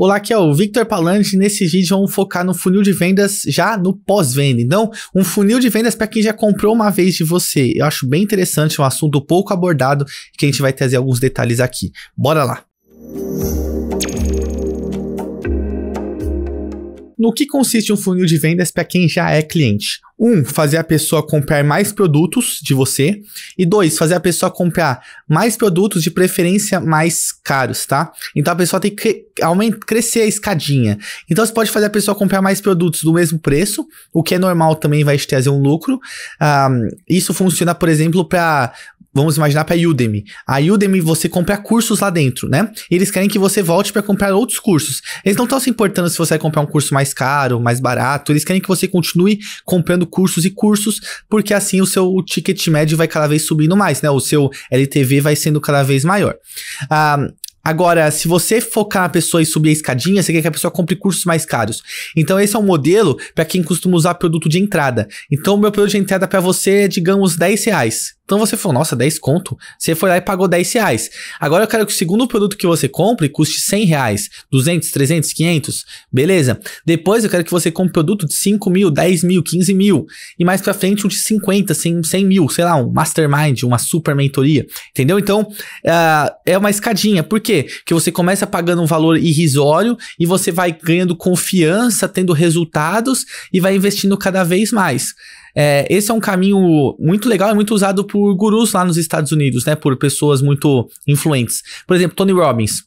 Olá, aqui é o Victor Palange. Nesse vídeo vamos focar no funil de vendas já no pós-venda. Então, um funil de vendas para quem já comprou uma vez de você. Eu acho bem interessante, um assunto pouco abordado que a gente vai trazer alguns detalhes aqui. Bora lá! No que consiste um funil de vendas para quem já é cliente? Um, fazer a pessoa comprar mais produtos de você. E dois, fazer a pessoa comprar mais produtos, de preferência mais caros, tá? Então a pessoa tem que aumentar, crescer a escadinha. Então você pode fazer a pessoa comprar mais produtos do mesmo preço, o que é normal também vai te trazer um lucro. Um, isso funciona, por exemplo, para vamos imaginar para Udemy. A Udemy você compra cursos lá dentro, né? E eles querem que você volte para comprar outros cursos. Eles não estão se importando se você vai comprar um curso mais caro, mais barato. Eles querem que você continue comprando cursos e cursos, porque assim o seu ticket médio vai cada vez subindo mais, né? O seu LTV vai sendo cada vez maior. Ah, Agora, se você focar na pessoa e subir a escadinha, você quer que a pessoa compre cursos mais caros. Então, esse é um modelo para quem costuma usar produto de entrada. Então, meu produto de entrada para você é, digamos, 10 reais. Então você falou, nossa, 10 conto. Você foi lá e pagou 10 reais. Agora eu quero que o segundo produto que você compre custe 100 reais, 200, 300, 500, beleza? Depois eu quero que você compre produto de 5 mil, 10 mil, 15 mil. E mais pra frente um de 50, 100, 100 mil, sei lá, um mastermind, uma super mentoria, entendeu? Então uh, é uma escadinha. Por quê? Porque você começa pagando um valor irrisório e você vai ganhando confiança, tendo resultados e vai investindo cada vez mais. É, esse é um caminho muito legal e muito usado por por gurus lá nos Estados Unidos, né? Por pessoas muito influentes. Por exemplo, Tony Robbins.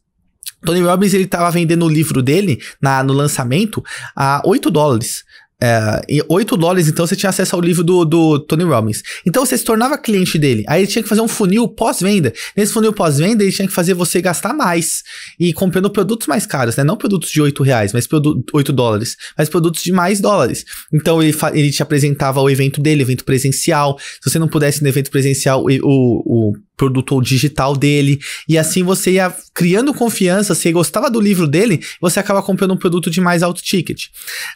Tony Robbins ele estava vendendo o livro dele na, no lançamento a 8 dólares. É, e 8 dólares, então, você tinha acesso ao livro do, do Tony Robbins. Então, você se tornava cliente dele. Aí, ele tinha que fazer um funil pós-venda. Nesse funil pós-venda, ele tinha que fazer você gastar mais. E comprando produtos mais caros, né? Não produtos de 8 reais, mas 8 dólares. Mas produtos de mais dólares. Então, ele, ele te apresentava o evento dele, evento presencial. Se você não pudesse ir no evento presencial, o, o produto digital dele. E assim você ia criando confiança, você gostava do livro dele, você acaba comprando um produto de mais alto ticket.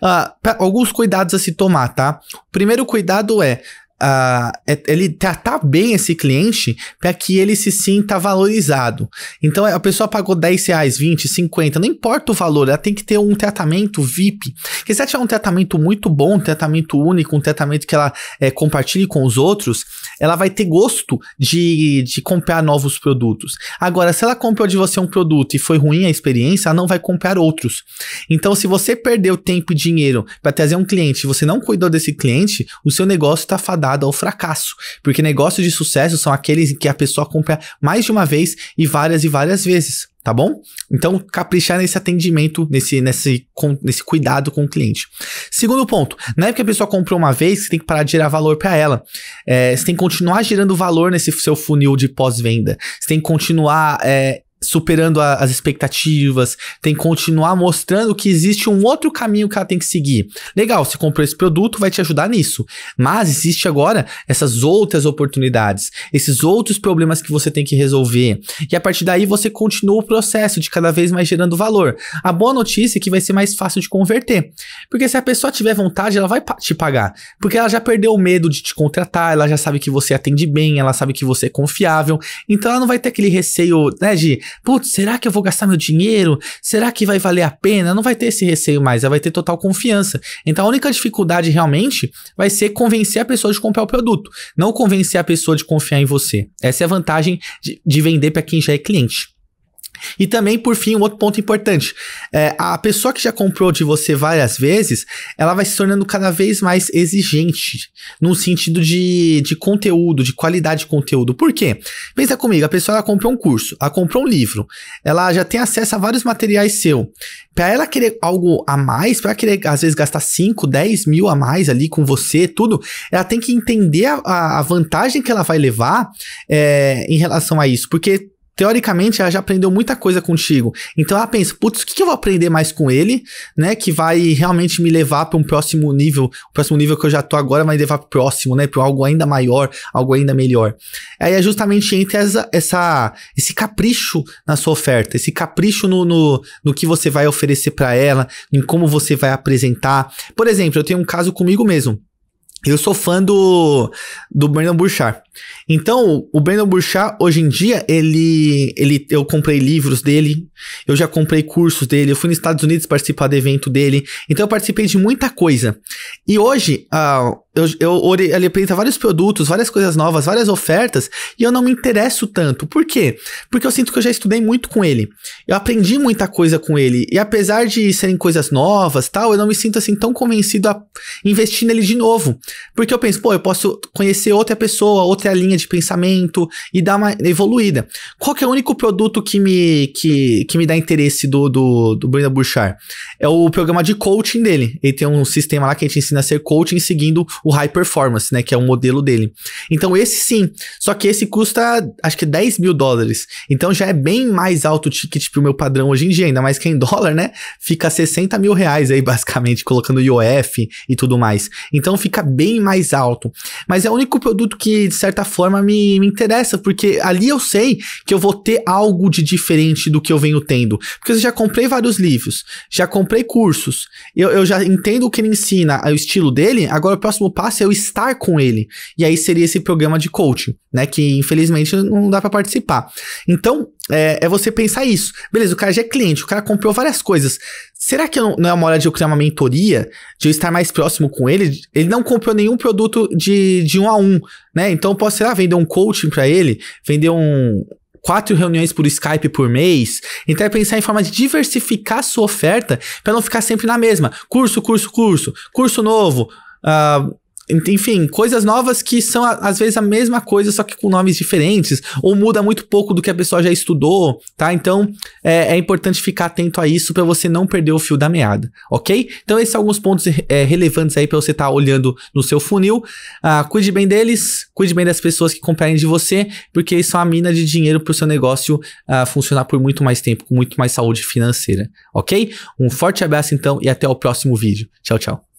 Uh, alguns cuidados a se tomar, tá? O primeiro cuidado é Uh, ele tratar tá, tá bem esse cliente para que ele se sinta valorizado. Então é, a pessoa pagou 10 reais, 20, 50, não importa o valor, ela tem que ter um tratamento VIP. Porque se ela tiver um tratamento muito bom, um tratamento único, um tratamento que ela é, compartilhe com os outros, ela vai ter gosto de, de comprar novos produtos. Agora, se ela comprou de você um produto e foi ruim a experiência, ela não vai comprar outros. Então, se você perdeu tempo e dinheiro para trazer um cliente e você não cuidou desse cliente, o seu negócio está fadado fadada ao fracasso, porque negócios de sucesso são aqueles em que a pessoa compra mais de uma vez e várias e várias vezes, tá bom? Então, caprichar nesse atendimento, nesse, nesse, com, nesse cuidado com o cliente. Segundo ponto, na época que a pessoa comprou uma vez, você tem que parar de gerar valor para ela. É, você tem que continuar gerando valor nesse seu funil de pós-venda. Você tem que continuar é, superando a, as expectativas, tem que continuar mostrando que existe um outro caminho que ela tem que seguir. Legal, você comprou esse produto, vai te ajudar nisso. Mas existe agora essas outras oportunidades, esses outros problemas que você tem que resolver. E a partir daí você continua o processo de cada vez mais gerando valor. A boa notícia é que vai ser mais fácil de converter. Porque se a pessoa tiver vontade, ela vai te pagar. Porque ela já perdeu o medo de te contratar, ela já sabe que você atende bem, ela sabe que você é confiável. Então ela não vai ter aquele receio, né, de putz, será que eu vou gastar meu dinheiro? Será que vai valer a pena? Não vai ter esse receio mais, ela vai ter total confiança. Então a única dificuldade realmente vai ser convencer a pessoa de comprar o produto, não convencer a pessoa de confiar em você. Essa é a vantagem de, de vender para quem já é cliente. E também, por fim, um outro ponto importante. É, a pessoa que já comprou de você várias vezes, ela vai se tornando cada vez mais exigente no sentido de, de conteúdo, de qualidade de conteúdo. Por quê? Pensa comigo, a pessoa ela comprou um curso, ela comprou um livro, ela já tem acesso a vários materiais seu. Para ela querer algo a mais, para querer às vezes gastar 5, 10 mil a mais ali com você, tudo, ela tem que entender a, a vantagem que ela vai levar é, em relação a isso. Porque teoricamente ela já aprendeu muita coisa contigo. Então ela pensa, putz, o que, eu vou aprender mais com ele, né? Que vai realmente me levar para um próximo nível, o próximo nível que eu já tô agora vai levar pro próximo, né? Para algo ainda maior, algo ainda melhor. Aí é justamente entre essa, essa esse capricho na sua oferta, esse capricho no, no, no que você vai oferecer para ela, em como você vai apresentar. Por exemplo, eu tenho um caso comigo mesmo. Eu sou fã do, do Brandon Burchard. Então, o Brandon Burchard, hoje em dia, ele, ele, eu comprei livros dele, eu já comprei cursos dele, eu fui nos Estados Unidos participar do evento dele, então eu participei de muita coisa. E hoje, uh, eu, eu olhei vários produtos, várias coisas novas, várias ofertas, e eu não me interesso tanto. Por quê? Porque eu sinto que eu já estudei muito com ele. Eu aprendi muita coisa com ele. E apesar de serem coisas novas tal, eu não me sinto assim tão convencido a investir nele de novo. Porque eu penso, pô, eu posso conhecer outra pessoa, outra linha de pensamento e dar uma evoluída. Qual que é o único produto que me, que, que me dá interesse do, do, do Brenda Burchard? É o programa de coaching dele. Ele tem um sistema lá que a gente ensina a ser coaching seguindo o High Performance, né? Que é o modelo dele. Então esse sim, só que esse custa acho que 10 mil dólares. Então já é bem mais alto tipo, o ticket pro meu padrão hoje em dia, ainda mais que é em dólar, né? Fica 60 mil reais aí, basicamente, colocando IOF e tudo mais. Então fica bem mais alto. Mas é o único produto que, de certa forma, me, me interessa, porque ali eu sei que eu vou ter algo de diferente do que eu venho tendo. Porque eu já comprei vários livros, já comprei cursos, eu, eu já entendo o que ele ensina, o estilo dele. Agora o próximo passe é eu estar com ele. E aí seria esse programa de coaching, né? Que infelizmente não dá para participar. Então, é, é, você pensar isso. Beleza, o cara já é cliente, o cara comprou várias coisas. Será que não, é uma hora de eu criar uma mentoria? De eu estar mais próximo com ele? Ele não comprou nenhum produto de, de um a um, né? Então eu posso, sei lá, vender um coaching para ele, vender um, quatro reuniões por Skype por mês. Então é pensar em forma de diversificar sua oferta para não ficar sempre na mesma. Curso, curso, curso, curso novo. Uh, enfim, coisas novas que são às vezes a mesma coisa, só que com nomes diferentes, ou muda muito pouco do que a pessoa já estudou, tá? Então é, é importante ficar atento a isso para você não perder o fio da meada, ok? Então, esses são alguns pontos é, relevantes aí para você estar tá olhando no seu funil. Ah, cuide bem deles, cuide bem das pessoas que comprarem de você, porque isso é uma mina de dinheiro para o seu negócio ah, funcionar por muito mais tempo, com muito mais saúde financeira, ok? Um forte abraço então e até o próximo vídeo. Tchau, tchau.